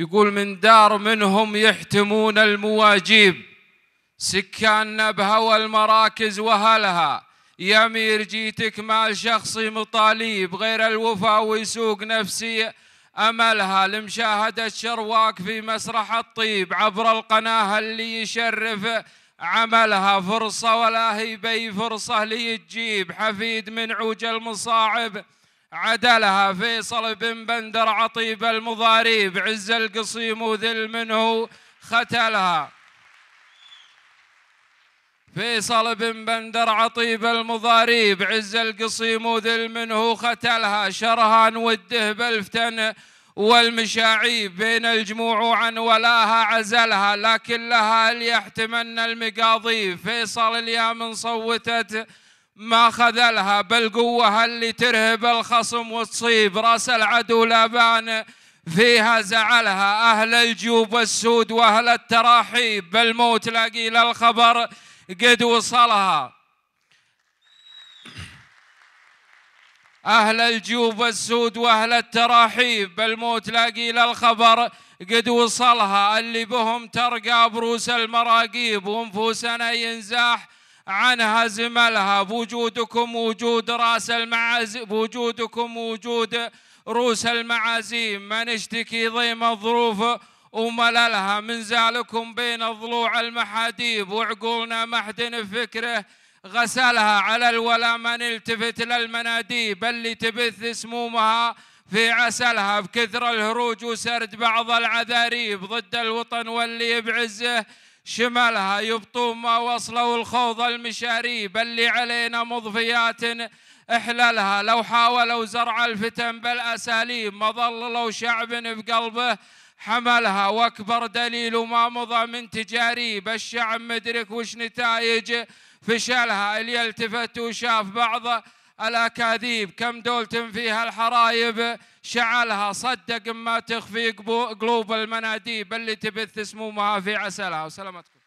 يقول من دار منهم يحتمون المواجيب سكاننا بهوى المراكز وهلها يمير جيتك مال شخصي مطاليب غير الوفا ويسوق نفسي أملها لمشاهدة شرواك في مسرح الطيب عبر القناة اللي يشرف عملها فرصة ولا هي بي فرصة لي تجيب حفيد من عوج المصاعب عدلها فيصل بن بندر عطيب المضاريب عز القصيم وذل منه ختلها فيصل بن بندر عطيب المضاريب عز القصيم وذل منه ختلها شرهان وده بالفتن والمشاعيب بين الجموع عن ولاها عزلها لكن لها ليحتمن المقاضي فيصل اليا من صوتت ما خذلها بل قوها اللي ترهب الخصم وتصيب راس العدو لابان فيها زعلها أهل الجوب والسود وأهل التراحيب بالموت لقيل الخبر قد وصلها أهل الجوب والسود وأهل التراحيب بالموت لاقي الخبر قد وصلها اللي بهم ترقى بروس المراقيب وانفوسنا ينزاح عنها زملها بوجودكم وجود راس المعازيم بوجودكم وجود رؤوس المعازيم ما نشتكي ضيم الظروف ومللها من زالكم بين ضلوع المحاديب وعقولنا محد فكره غسلها على الولا ما نلتفت للمناديب اللي تبث سمومها في عسلها بكثر الهروج وسرد بعض العذاريب ضد الوطن واللي بعزه شمالها يبطون ما وصلوا الخوض المشاري بل علينا مضفيات احلالها لو حاولوا زرع الفتن بالاساليب ما ظللوا شعب بقلبه حملها واكبر دليل ما مضى من تجاريب الشعب مدرك وش نتائج فشلها اللي التفت وشاف بعض الأكاذيب كم دولة فيها الحرايب شعلها صدق ما تخفي قلوب المناديب اللي تبث سمومها في عسلها وسلامتكم